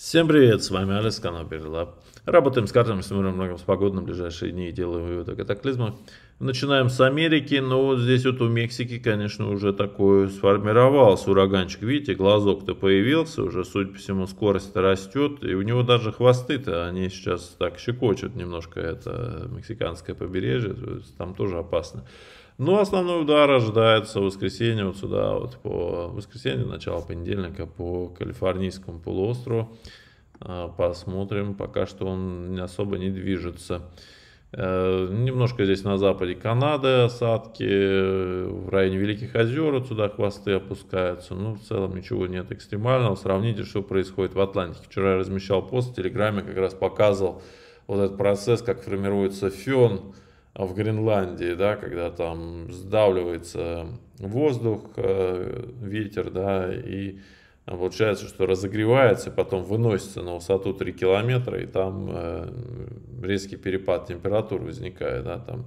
Всем привет, с вами Алекс, канал Берлаб. Работаем с картами, с миром, многом, с погодой ближайшие дни и делаем выводы катаклизма. Начинаем с Америки, но вот здесь вот у Мексики, конечно, уже такой сформировался ураганчик. Видите, глазок-то появился, уже, судя по всему, скорость растет, и у него даже хвосты-то, они сейчас так щекочут немножко это мексиканское побережье, там тоже опасно. Но основной удар ожидается в воскресенье, вот сюда, вот по воскресенье, начало понедельника по Калифорнийскому полуострову. А, посмотрим, пока что он особо не движется. Э, немножко здесь на западе Канады осадки, в районе Великих озер вот сюда хвосты опускаются. Ну, в целом ничего нет экстремального. Сравните, что происходит в Атлантике. Вчера я размещал пост в Телеграме, как раз показывал вот этот процесс, как формируется фен в Гренландии, да, когда там сдавливается воздух, э, ветер, да, и получается, что разогревается, потом выносится на высоту 3 километра, и там э, резкий перепад температур возникает, да, там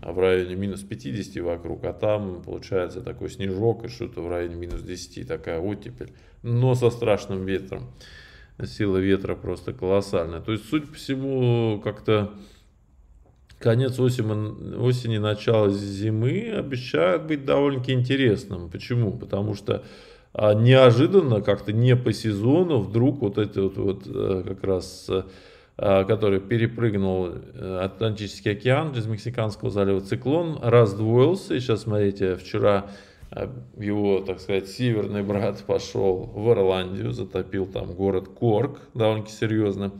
в районе минус 50 вокруг, а там получается такой снежок и что-то в районе минус 10, такая оттепель, но со страшным ветром. Сила ветра просто колоссальная. То есть, судя по всему, как-то конец осени, осени, начало зимы обещают быть довольно-таки интересным. Почему? Потому что а, неожиданно, как-то не по сезону, вдруг вот эти вот, вот э, как раз э, а, который перепрыгнул э, Атлантический океан через Мексиканского залива циклон, раздвоился. И сейчас, смотрите, вчера его, так сказать, северный брат пошел в Ирландию, затопил там город Корк довольно-таки серьезно.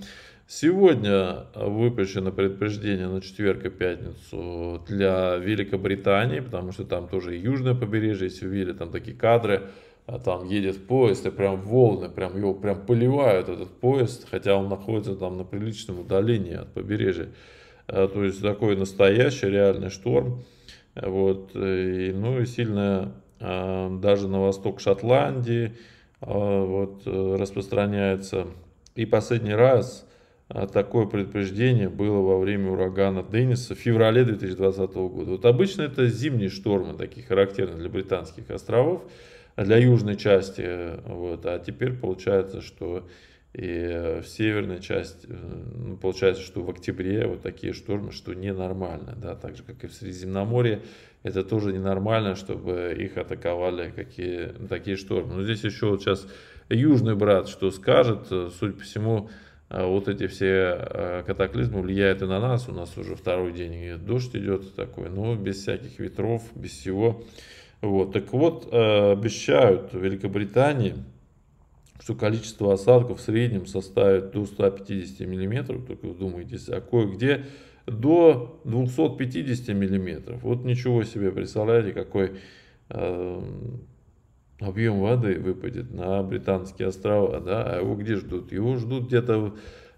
Сегодня выпущено предупреждение на четверг и пятницу для Великобритании, потому что там тоже южное побережье, если увидели там такие кадры, а там едет поезд, и прям волны, прям его прям поливают этот поезд, хотя он находится там на приличном удалении от побережья. Э, то есть такой настоящий реальный шторм. Вот, и, ну и сильно э, даже на восток Шотландии э, вот, распространяется. И последний раз а такое предупреждение было во время урагана Денниса в феврале 2020 года. Вот обычно это зимние штормы, такие характерные для британских островов, для южной части. Вот, а теперь получается, что и в северной части, ну, получается, что в октябре вот такие штормы, что ненормально, да, так же, как и в Средиземноморье, это тоже ненормально, чтобы их атаковали какие, такие штормы. Но здесь еще вот сейчас южный брат что скажет, судя по всему, а вот эти все э, катаклизмы влияют и на нас. У нас уже второй день дождь идет такой, но без всяких ветров, без всего. Вот. Так вот, э, обещают Великобритании, что количество осадков в среднем составит до 150 миллиметров. только вдумайтесь, а кое-где до 250 миллиметров. Вот ничего себе, представляете, какой э, объем воды выпадет на британские острова, да, а его где ждут? Его ждут где-то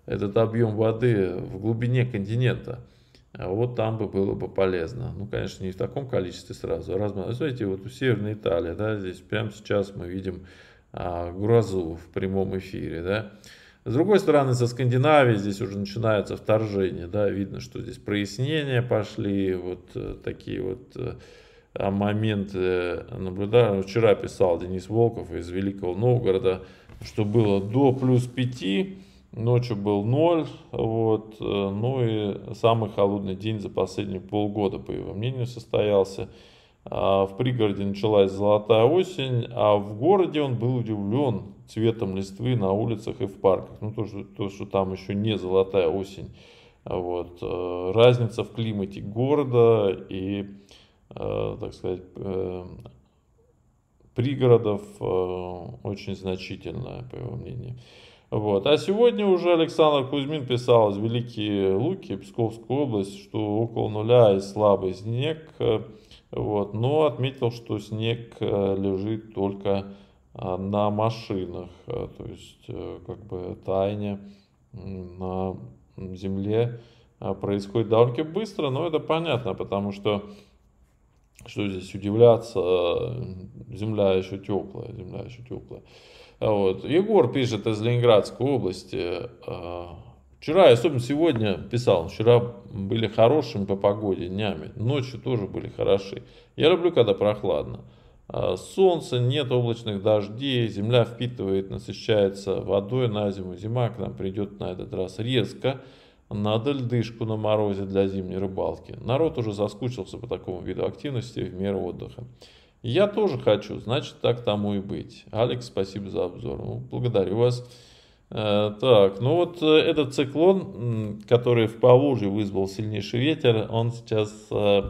этот объем воды в глубине континента. А вот там бы было бы полезно. Ну, конечно, не в таком количестве сразу. А Раз, смотрите, вот у Северной Италии, да, здесь прямо сейчас мы видим а, грозу в прямом эфире, да. С другой стороны, со Скандинавии здесь уже начинается вторжение, да, видно, что здесь прояснения пошли, вот э, такие вот э, а момент э, наблюдаю. Ну, вчера писал Денис Волков из Великого Новгорода, что было до плюс 5, ночью был 0, вот, э, ну и самый холодный день за последние полгода, по его мнению, состоялся. А в пригороде началась золотая осень, а в городе он был удивлен цветом листвы на улицах и в парках. Ну, то, что, то, что там еще не золотая осень. Вот. Э, разница в климате города и Э, так сказать, э, пригородов э, очень значительная, по его мнению. Вот. А сегодня уже Александр Кузьмин писал из Великие Луки, Псковскую область, что около нуля и слабый снег. Вот. Но отметил, что снег лежит только на машинах, то есть как бы тайне на земле происходит довольно быстро, но это понятно, потому что что здесь удивляться? Э, земля еще теплая, земля еще теплая. А вот. Егор пишет из Ленинградской области. Э, вчера, особенно сегодня писал, вчера были хорошими по погоде днями, ночью тоже были хороши. Я люблю, когда прохладно. А солнце, нет облачных дождей, земля впитывает, насыщается водой на зиму. Зима к нам придет на этот раз резко. Надо льдышку на морозе для зимней рыбалки. Народ уже заскучился по такому виду активности в меру отдыха. Я тоже хочу, значит, так тому и быть. Алекс, спасибо за обзор. Ну, благодарю вас. Э, так, ну вот э, этот циклон, который в Поволжье вызвал сильнейший ветер, он сейчас э,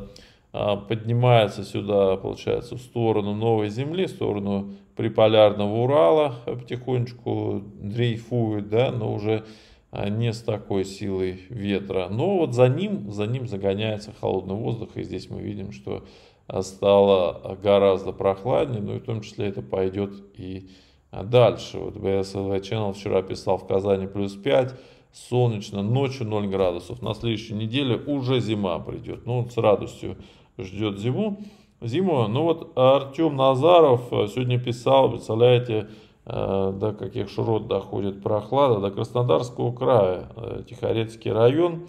поднимается сюда, получается, в сторону Новой Земли, в сторону приполярного Урала, потихонечку дрейфует, да, но уже а, не с такой силой ветра. Но вот за ним, за ним загоняется холодный воздух, и здесь мы видим, что а, стало гораздо прохладнее, ну и в том числе это пойдет и а, дальше. Вот BSLV Channel вчера писал в Казани плюс 5, солнечно, ночью 0 градусов. На следующей неделе уже зима придет. Ну, с радостью ждет зиму. Зиму, ну вот Артем Назаров сегодня писал, представляете, Э, до каких широт доходит прохлада, до Краснодарского края, э, Тихорецкий район.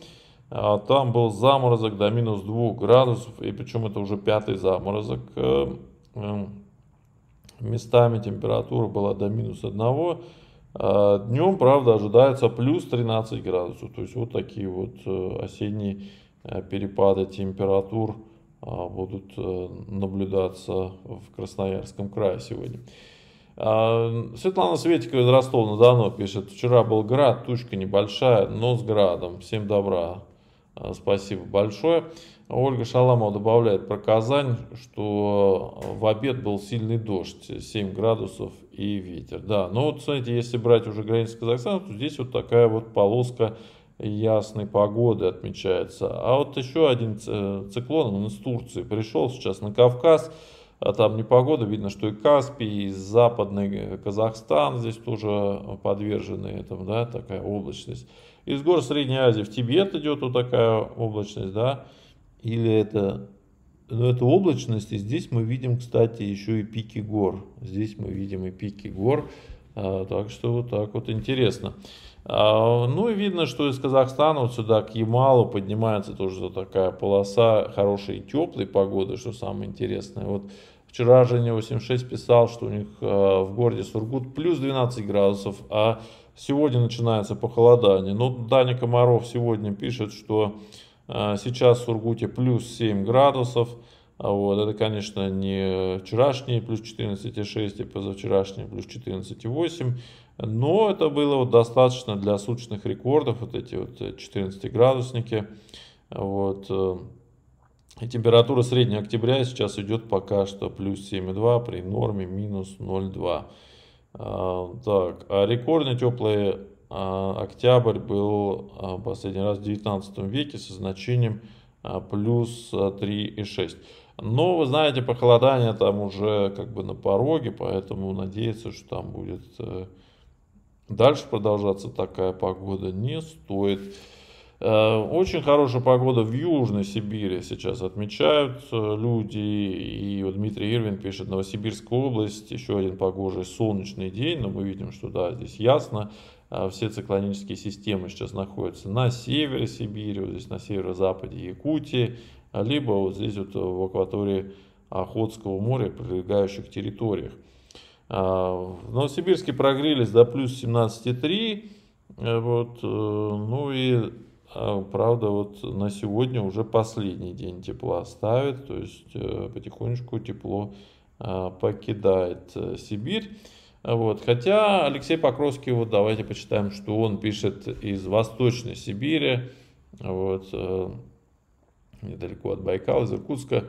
А там был заморозок до минус 2 градусов, и причем это уже пятый заморозок. Э, местами температура была до минус 1. А Днем, правда, ожидается плюс 13 градусов. То есть вот такие вот осенние перепады температур а, будут наблюдаться в Красноярском крае сегодня. А, Светлана Светикова из Ростова-на-Дону пишет. Вчера был град, тучка небольшая, но с градом. Всем добра. А, спасибо большое. Ольга Шаламова добавляет про Казань, что в обед был сильный дождь, 7 градусов и ветер. Да, ну вот, смотрите, если брать уже границу Казахстана, то здесь вот такая вот полоска ясной погоды отмечается. А вот еще один циклон, он из Турции пришел сейчас на Кавказ. А там непогода, видно, что и Каспий, и западный э, Казахстан здесь тоже подвержены этому, да, такая облачность. Из гор Средней Азии в Тибет идет вот такая облачность, да, или это, ну, это облачность, и здесь мы видим, кстати, еще и пики гор, здесь мы видим и пики гор, а, так что вот так вот интересно. А, ну и видно, что из Казахстана вот сюда к Ямалу поднимается тоже такая полоса хорошей и теплой погоды, что самое интересное. Вот Вчера Женя 86 писал, что у них э, в городе Сургут плюс 12 градусов, а сегодня начинается похолодание. Но ну, Даня Комаров сегодня пишет, что э, сейчас в Сургуте плюс 7 градусов. А вот, это, конечно, не вчерашние плюс 14,6 и позавчерашние плюс 14,8, но это было вот достаточно для суточных рекордов, вот эти вот 14 э, градусники. Вот, и температура среднего октября сейчас идет пока что плюс 7,2 при норме минус 0,2. А, так, а рекордно теплый а, октябрь был а, последний раз в 19 веке со значением а, плюс 3,6. А, Но, вы знаете, похолодание там уже как бы на пороге, поэтому надеяться, что там будет э, дальше продолжаться такая погода, не стоит. Э, очень хорошая погода в Южной Сибири сейчас отмечают э, люди. И вот Дмитрий Ирвин пишет, Новосибирская область, еще один погожий солнечный день. Но мы видим, что да, здесь ясно. Э, все циклонические системы сейчас находятся на севере Сибири, вот здесь на северо-западе Якутии, либо вот здесь вот в акватории Охотского моря, прилегающих территориях. В Новосибирске прогрелись до плюс 17,3. Вот, ну и а, правда, вот на сегодня уже последний день тепла ставит, то есть э, потихонечку тепло а, покидает э, Сибирь. А, вот. Хотя Алексей Покровский, вот давайте почитаем, что он пишет из Восточной Сибири, вот, э, недалеко от Байкала, из Иркутска.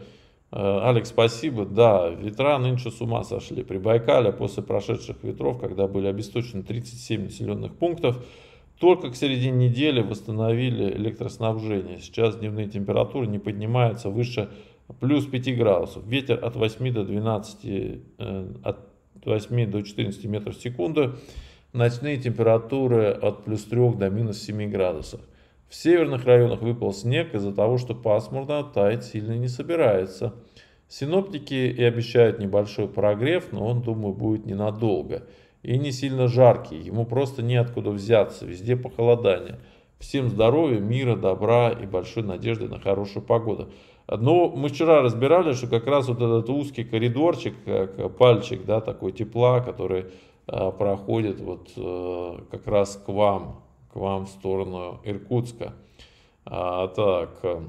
Алекс, спасибо. Да, ветра нынче с ума сошли. При Байкале после прошедших ветров, когда были обесточены 37 населенных пунктов, только к середине недели восстановили электроснабжение. Сейчас дневные температуры не поднимаются выше плюс 5 градусов. Ветер от 8 до 12, э, от 8 до 14 метров в секунду. Ночные температуры от плюс 3 до минус 7 градусов. В северных районах выпал снег из-за того, что пасмурно таять сильно не собирается. Синоптики и обещают небольшой прогрев, но он, думаю, будет ненадолго и не сильно жаркий, ему просто неоткуда взяться, везде похолодание. Всем здоровья, мира, добра и большой надежды на хорошую погоду. Но ну, мы вчера разбирали, что как раз вот этот узкий коридорчик, как пальчик, да, такой тепла, который э, проходит вот э, как раз к вам, к вам в сторону Иркутска. А, так, э,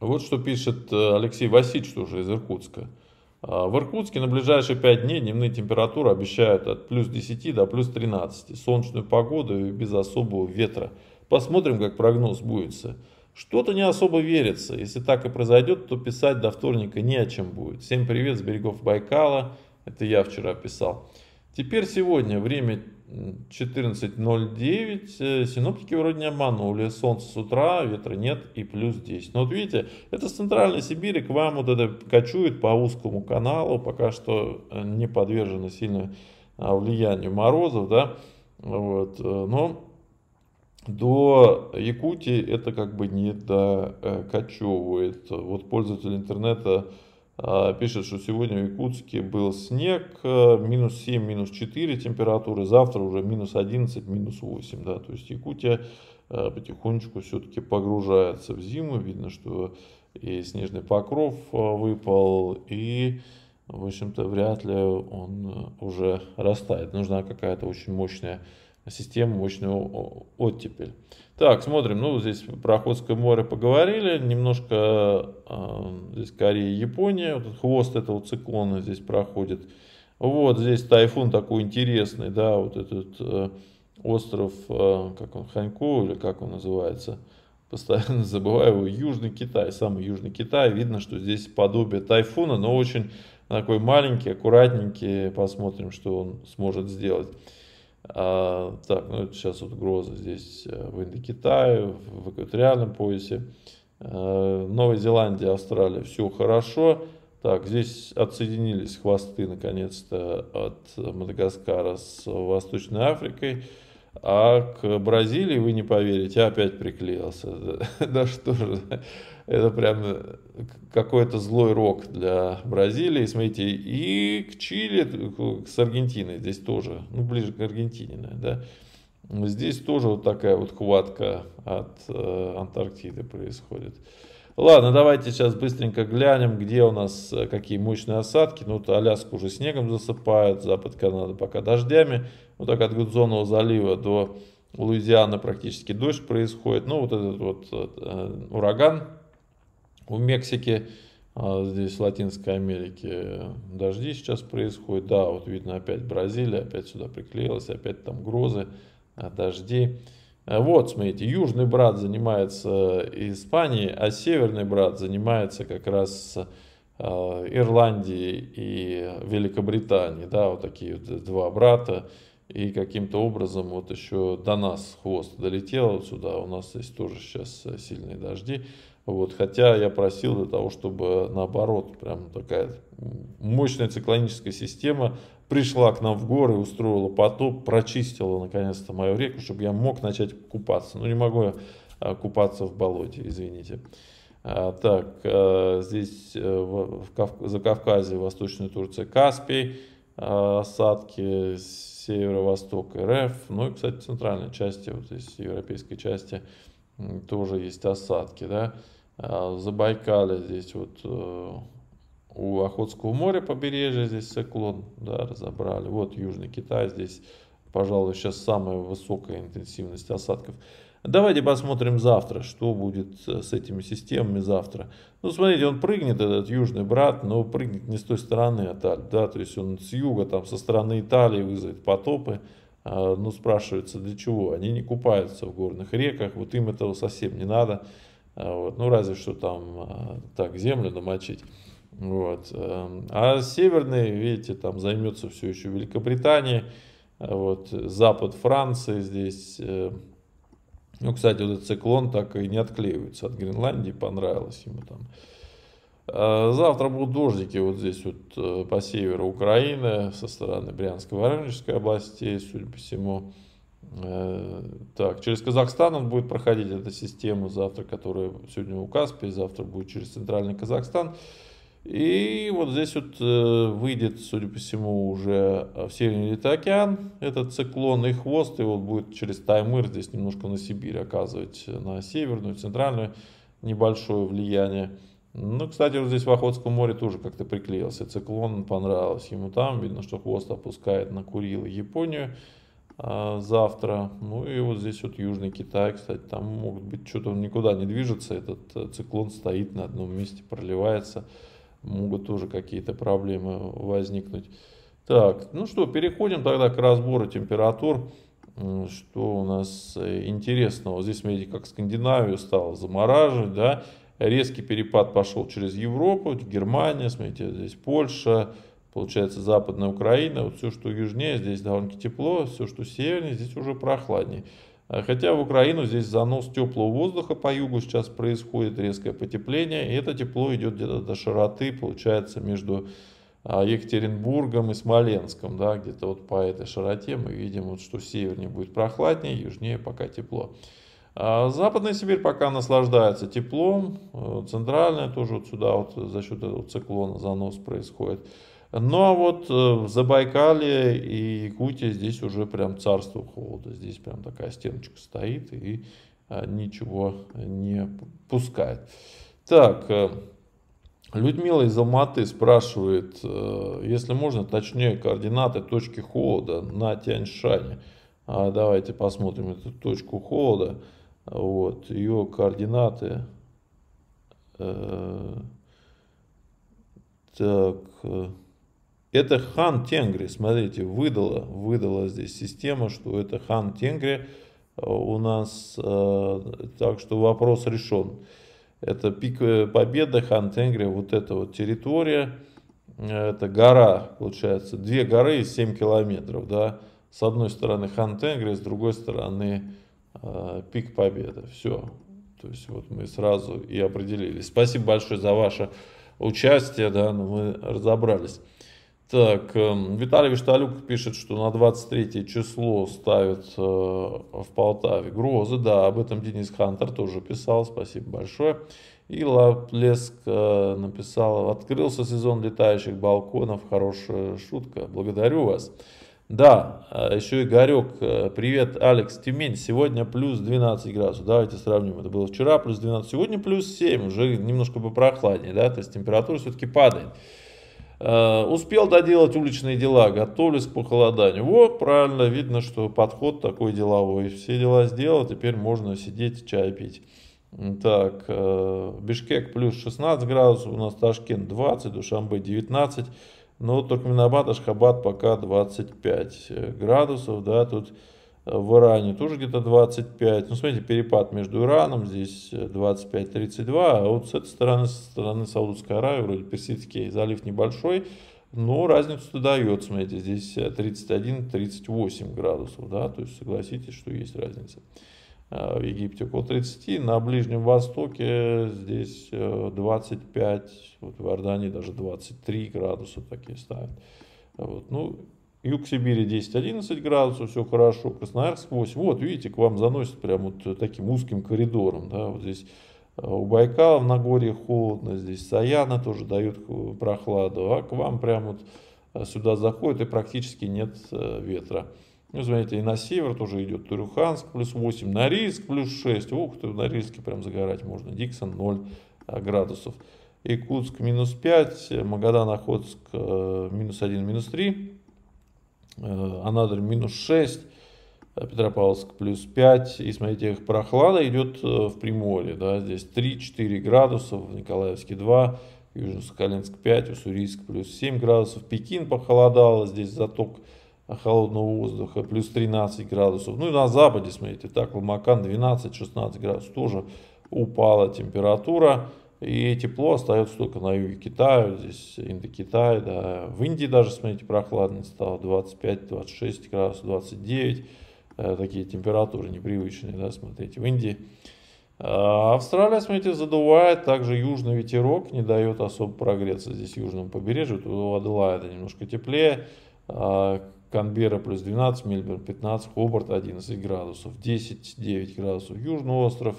вот что пишет э, Алексей Васильевич тоже из Иркутска. А, в Иркутске на ближайшие 5 дней дневные температуры обещают от плюс 10 до плюс 13. Солнечную погоду и без особого ветра. Посмотрим, как прогноз будет. Что-то не особо верится. Если так и произойдет, то писать до вторника не о чем будет. Всем привет с берегов Байкала. Это я вчера писал. Теперь сегодня время 14.09. Э, синоптики вроде не обманули. Солнце с утра, ветра нет и плюс 10. Но вот видите, это с Центральной Сибири к вам вот это кочует по узкому каналу. Пока что э, не подвержено сильно а, влиянию морозов, да. Вот. Э, но до Якутии это как бы не докачевывает. Вот пользователь интернета а, пишет, что сегодня в Якутске был снег, э, минус 7, минус 4 температуры, завтра уже минус 11, минус 8, да, то есть Якутия э, потихонечку все-таки погружается в зиму, видно, что и снежный покров э, выпал, и, в общем-то, вряд ли он уже растает, нужна какая-то очень мощная систему мощную оттепель. Так, смотрим, ну здесь про Охотское море поговорили, немножко э, здесь Корея, Япония, вот хвост этого циклона здесь проходит. Вот здесь тайфун такой интересный, да, вот этот э, остров, э, как он, Ханько или как он называется, постоянно забываю его, Южный Китай, самый Южный Китай, видно, что здесь подобие тайфуна, но очень такой маленький, аккуратненький, посмотрим, что он сможет сделать. А, так, ну это сейчас вот угроза здесь э, в Индокитае, в экваториальном поясе. А, Новая Зеландия, Австралия, все хорошо. Так, здесь отсоединились хвосты наконец-то от Мадагаскара с Восточной Африкой. А к Бразилии, вы не поверите, опять приклеился. Да что же, это прям какой-то злой рок для Бразилии, смотрите. И к Чили, с Аргентиной здесь тоже, ну ближе к Аргентине, да. Здесь тоже вот такая вот хватка от э, Антарктиды происходит. Ладно, давайте сейчас быстренько глянем, где у нас э, какие мощные осадки. Ну, то Аляску уже снегом засыпают, запад Канады пока дождями. Вот так от Гудзонного залива до Луизианы практически дождь происходит. Ну, вот этот вот э, э ураган в Мексике, э, здесь в Латинской Америке э, дожди сейчас происходят. Да, вот видно опять Бразилия, опять сюда приклеилась, опять там грозы, дожди. Э, вот, смотрите, южный брат занимается Испанией, а северный брат занимается как раз э, Ирландией и Великобританией, да, вот такие вот два брата, и каким-то образом вот еще до нас хвост долетел вот сюда, у нас здесь тоже сейчас сильные дожди, вот, хотя я просил для того, чтобы наоборот, прям такая мощная циклоническая система пришла к нам в горы, устроила потоп, прочистила наконец-то мою реку, чтобы я мог начать купаться. Ну, не могу я а, купаться в болоте, извините. А, так, э, здесь э, в Кавк... за Кавказе, Восточная Турция, Каспий, а, осадки северо-восток РФ, ну и, кстати, центральной части, вот здесь европейской части тоже есть осадки, да. За Забайкале здесь вот э, у Охотского моря побережье здесь циклон, да, разобрали. Вот Южный Китай здесь, пожалуй, сейчас самая высокая интенсивность осадков. Давайте посмотрим завтра, что будет э, с этими системами завтра. Ну, смотрите, он прыгнет, этот южный брат, но прыгнет не с той стороны от а Альп, да, то есть он с юга, там, со стороны Италии вызовет потопы. А, ну, спрашивается, для чего? Они не купаются в горных реках, вот им этого совсем не надо. А вот, ну, разве что там так землю намочить. Вот. Эм, а северный, видите, там займется все еще Великобритания, вот, запад Франции здесь. Эм. Ну, кстати, вот этот циклон так и не отклеивается от Гренландии, понравилось ему там. А завтра будут дождики вот здесь вот э, по северу Украины, со стороны Брянской Воронежской области судя по всему. Э, так, через Казахстан он будет проходить эта система завтра, которая сегодня у Каспии, завтра будет через центральный Казахстан. И вот здесь вот э, выйдет, судя по всему, уже э, в Северный океан этот циклон и хвост, и вот будет через Таймыр здесь немножко на Сибирь оказывать, э, на северную, центральную небольшое влияние. Ну, кстати, вот здесь в Охотском море тоже как-то приклеился циклон, понравилось ему там, видно, что хвост опускает на Курилы Японию завтра. Ну и вот здесь вот Южный Китай, кстати, там могут быть что-то, он никуда не движется, этот циклон стоит на одном месте, проливается могут тоже какие-то проблемы возникнуть. Так, ну что, переходим тогда к разбору температур. Что у нас э, интересного? Здесь, смотрите, как Скандинавию стало замораживать, да. Резкий перепад пошел через Европу, Германия, смотрите, здесь Польша, получается Западная Украина. Вот все, что южнее, здесь довольно тепло, все, что севернее, здесь уже прохладнее. А хотя в Украину здесь занос теплого воздуха по югу сейчас происходит, резкое потепление, и это тепло идет где-то до широты, получается, между а, Екатеринбургом и Смоленском, да, где-то вот по этой широте мы видим, вот, что севернее будет прохладнее, южнее пока тепло. А Западная Сибирь пока наслаждается теплом, э, центральная тоже вот сюда вот за счет этого циклона занос происходит. Ну а вот э, в Забайкале и Якутии здесь уже прям царство холода. Здесь прям такая стеночка стоит и а, ничего не пускает. Так, э, Людмила из Алматы спрашивает, если можно, точнее координаты точки холода на Тяньшане. А давайте посмотрим эту точку холода. Вот, ее координаты. Э, так, э, это хан Тенгри, смотрите, выдала, выдала здесь система, что это хан Тенгри э, у нас, э, так что вопрос решен. Это пиковая э, победа хан Тенгри, вот эта вот территория, это гора, получается, две горы и 7 километров, да, с одной стороны хан Тенгри, с другой стороны э, пик победы. Все. То есть вот мы сразу и определились. Спасибо большое за ваше участие, да, но ну, мы разобрались. Так, э, Виталий Вишталюк пишет, что на 23 число ставят э, в Полтаве грозы. Да, об этом Денис Хантер тоже писал. Спасибо большое. И Лаплеск э, написал, открылся сезон летающих балконов. Хорошая шутка. Благодарю вас. Да, э, еще и Горек, э, привет, Алекс, Тюмень, сегодня плюс 12 градусов, давайте сравним, это было вчера плюс 12, сегодня плюс 7, уже немножко попрохладнее, да, то есть температура все-таки падает. Э, успел доделать уличные дела, готовлюсь к похолоданию. Вот, правильно, видно, что подход такой деловой. Все дела сделал, теперь можно сидеть, чай пить. Так, Бишкек плюс 16 градусов, у нас Ташкент 20, Душамбе 19, ну, Туркменабад, Ашхабад пока 25 э, градусов, да, тут э, в Иране тоже где-то 25. Ну, смотрите, перепад между Ираном здесь 25-32, э, а вот с этой стороны, со стороны Саудовской Аравии, вроде Персидский залив небольшой, но разницу-то дает, смотрите, здесь 31-38 градусов, да, то есть согласитесь, что есть разница. Э, в Египте около 30, на Ближнем Востоке здесь 25, э, вот в Иордании даже 23 градуса такие ставят. Вот, ну, Юг Сибири 10-11 градусов, все хорошо, Красноярск 8. Вот, видите, к вам заносит прямо вот таким узким коридором, да, вот здесь э, у Байкала в Нагорье холодно, здесь Саяна тоже дают прохладу, а к вам прямо вот сюда заходит и практически нет ветра. Ну, смотрите, и на север тоже идет Турюханск плюс 8, Норильск плюс 6. Ух ты, в Норильске прям загорать можно. Диксон 0 э, градусов. Якутск минус 5, Магадан, Охотск э, минус 1, минус 3, э, Анадырь минус 6, Петропавловск плюс 5. И смотрите, их прохлада идет в Приморье. Да, здесь 3-4 градуса, в Николаевске 2, Южно-Сахалинск 5, Уссурийск плюс 7 градусов. Пекин похолодало, здесь заток холодного воздуха, плюс 13 градусов. Ну и на западе, смотрите, так, Ломакан 12-16 градусов, тоже упала температура. И тепло остается только на юге Китая, здесь Индокитай, да. В Индии даже, смотрите, прохладно стало 25-26 градусов, 29. Э, такие температуры непривычные, да, смотрите, в Индии. А Австралия, смотрите, задувает, также южный ветерок не дает особо прогреться здесь южному побережью, у Аделаида немножко теплее, а Канберра плюс 12, Мельбурн 15, Хобарт 11 градусов, 10-9 градусов Южный остров,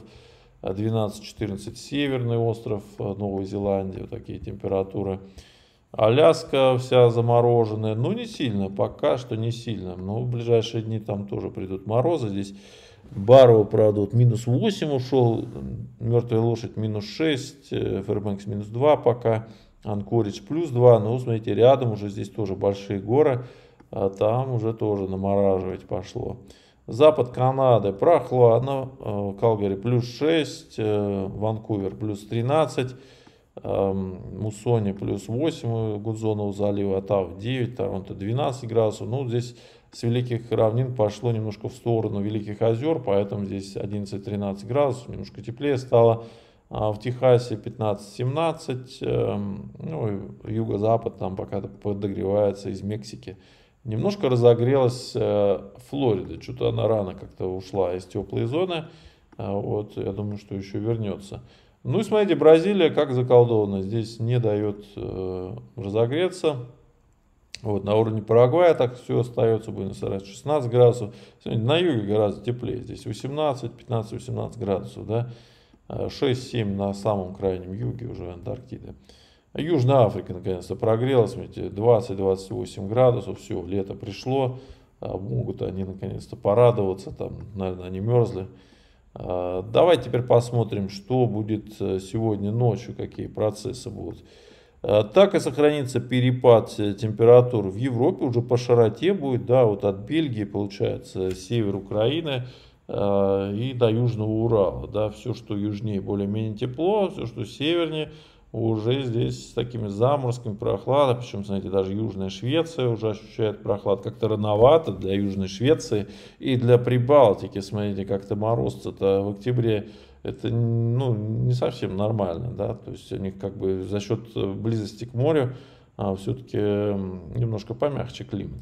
12-14 э, Северный остров, э, Новой Зеландии, вот такие температуры. Аляска вся замороженная, ну не сильно, пока что не сильно, но в ближайшие дни там тоже придут морозы, здесь Барроу, правда, вот минус 8 ушел, Мертвая лошадь минус 6, э, Фербэнкс минус 2 пока, Анкоридж плюс 2, но, ну, смотрите, рядом уже здесь тоже большие горы, а там уже тоже намораживать пошло. Запад Канады прохладно, э, Калгари плюс 6, э, Ванкувер плюс 13, эм, Мусони плюс 8 э, Гудзонов залива, Атав 9, Торонто 12 градусов. Ну, здесь с Великих равнин пошло немножко в сторону Великих озер, поэтому здесь 11-13 градусов, немножко теплее стало. А в Техасе 15-17, эм, ну, юго-запад там пока подогревается из Мексики Немножко разогрелась э, Флорида. Что-то она рано как-то ушла из теплой зоны. Э, вот, я думаю, что еще вернется. Ну и смотрите, Бразилия как заколдована. Здесь не дает э, разогреться. Вот, на уровне Парагвая так все остается, будем стараться, 16 градусов. Сегодня на юге гораздо теплее, здесь 18, 15, 18 градусов, да. 6-7 на самом крайнем юге уже Антарктиды. А Южная Африка наконец-то прогрелась, смотрите, 20-28 градусов, все, лето пришло, а могут они наконец-то порадоваться, там, наверное, они мерзли. А, давайте теперь посмотрим, что будет э, сегодня ночью, какие процессы будут. Так и сохранится перепад э, температур в Европе, уже по широте будет, да, вот от Бельгии, получается, север Украины и до Южного Урала, да, все, что южнее более-менее тепло, все, что севернее, уже здесь с такими заморскими прохладами, причем, знаете, даже Южная Швеция уже ощущает прохлад, как-то рановато для Южной Швеции и для Прибалтики, смотрите, как-то мороз-то в октябре, это ну, не совсем нормально, да, то есть у них как бы за счет близости к морю а, все-таки немножко помягче климат.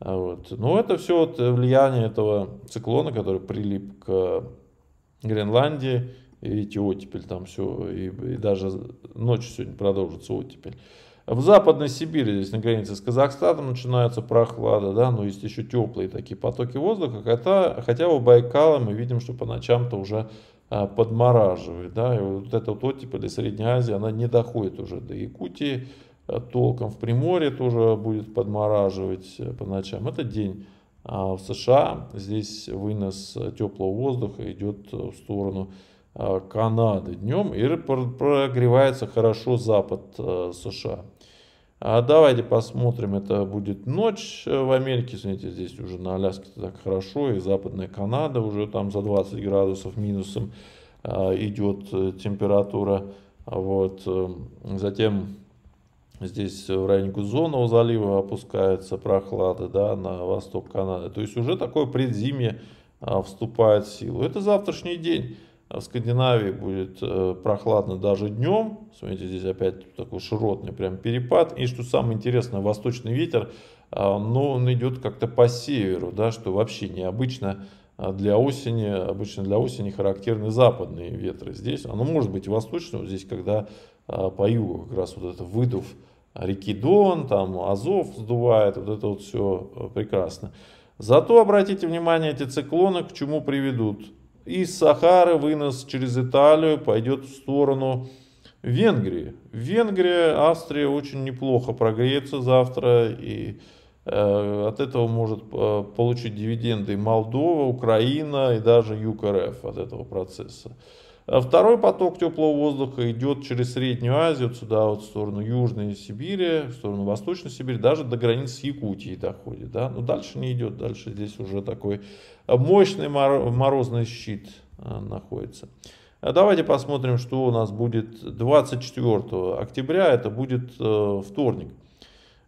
А вот. Но ну, это все вот влияние этого циклона, который прилип к Гренландии, Видите, оттепель там все, и, и даже ночью сегодня продолжится оттепель. В Западной Сибири, здесь на границе с Казахстаном, начинается прохлада, да, но есть еще теплые такие потоки воздуха, хотя, хотя у Байкала мы видим, что по ночам-то уже а, подмораживает, да, и вот эта вот оттепель Средней Азии она не доходит уже до Якутии, а, толком в Приморье тоже будет подмораживать э, по ночам. Это день а в США здесь вынос теплого воздуха идет в сторону Э, Канады днем и прогревается хорошо запад э, США. А давайте посмотрим, это будет ночь э, в Америке, смотрите, здесь уже на Аляске так хорошо, и западная Канада уже там за 20 градусов минусом идет температура. Вот. Затем здесь в районе Гузонного залива опускается прохлада да, на восток Канады. То есть уже такое предзимье вступает в силу. Это завтрашний день. А в Скандинавии будет э, прохладно даже днем. Смотрите, здесь опять такой широтный прям перепад. И что самое интересное, восточный ветер, а, но он идет как-то по северу, да, что вообще необычно а, для осени, обычно для осени характерны западные ветры. Здесь оно может быть и здесь когда по югу как раз вот это выдув реки Дон, там Азов сдувает, вот это вот все э, прекрасно. Зато обратите внимание, эти циклоны к чему приведут из Сахары вынос через Италию пойдет в сторону Венгрии. Венгрия, Австрия очень неплохо прогреется завтра, и э, от этого может э, получить дивиденды и Молдова, Украина и даже ЮКРФ от этого процесса. А второй поток теплого воздуха идет через Среднюю Азию, сюда вот в сторону Южной Сибири, в сторону Восточной Сибири, даже до границ Якутии доходит. Да? Но дальше не идет, дальше здесь уже такой мощный морозный щит а, находится. А давайте посмотрим, что у нас будет 24 октября, это будет э, вторник.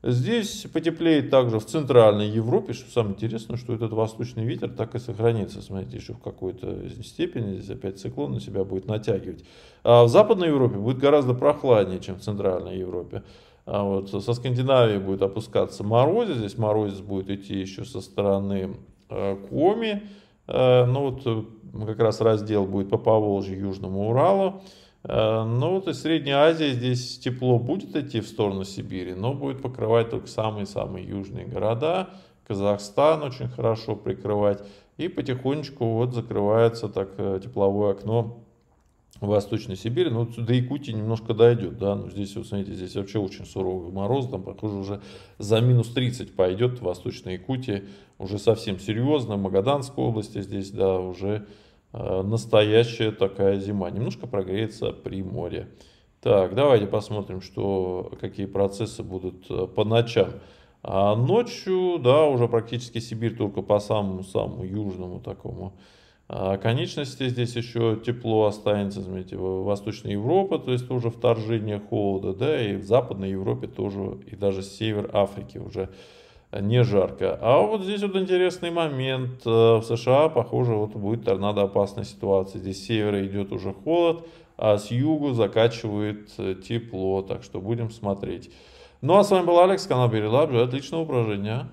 Здесь потеплеет также в Центральной Европе, что самое интересное, что этот восточный ветер так и сохранится. Смотрите, еще в какой-то степени здесь опять циклон на себя будет натягивать. А в Западной Европе будет гораздо прохладнее, чем в Центральной Европе. А вот со Скандинавии будет опускаться морозец, здесь морозец будет идти еще со стороны э, Коми, э, ну вот э, как раз раздел будет по Поволжью, Южному Уралу. Э, ну, то есть Средняя Азия, здесь тепло будет идти в сторону Сибири, но будет покрывать только самые-самые южные города. Казахстан очень хорошо прикрывать. И потихонечку вот закрывается так э, тепловое окно в Восточной Сибири, ну, до Якутии немножко дойдет, да, но здесь, вот смотрите, здесь вообще очень суровый мороз, там, похоже, уже за минус 30 пойдет в Восточной Якутии, уже совсем серьезно, в Магаданской области здесь, да, уже Э, настоящая такая зима. Немножко прогреется при море. Так, давайте посмотрим, что, какие процессы будут э, по ночам. А ночью, да, уже практически Сибирь только по самому-самому южному такому а конечности. Здесь еще тепло останется, знаете, в Восточной Европе, то есть тоже вторжение холода, да, и в Западной Европе тоже, и даже север Африки уже Э, не жарко. А вот здесь вот интересный момент. Э, в США, похоже, вот будет торнадо опасная ситуация. Здесь с севера идет уже холод, а с югу закачивает э, тепло. Так что будем смотреть. Ну а с вами был Алекс, канал Берилаб. Желаю отличного упражнения.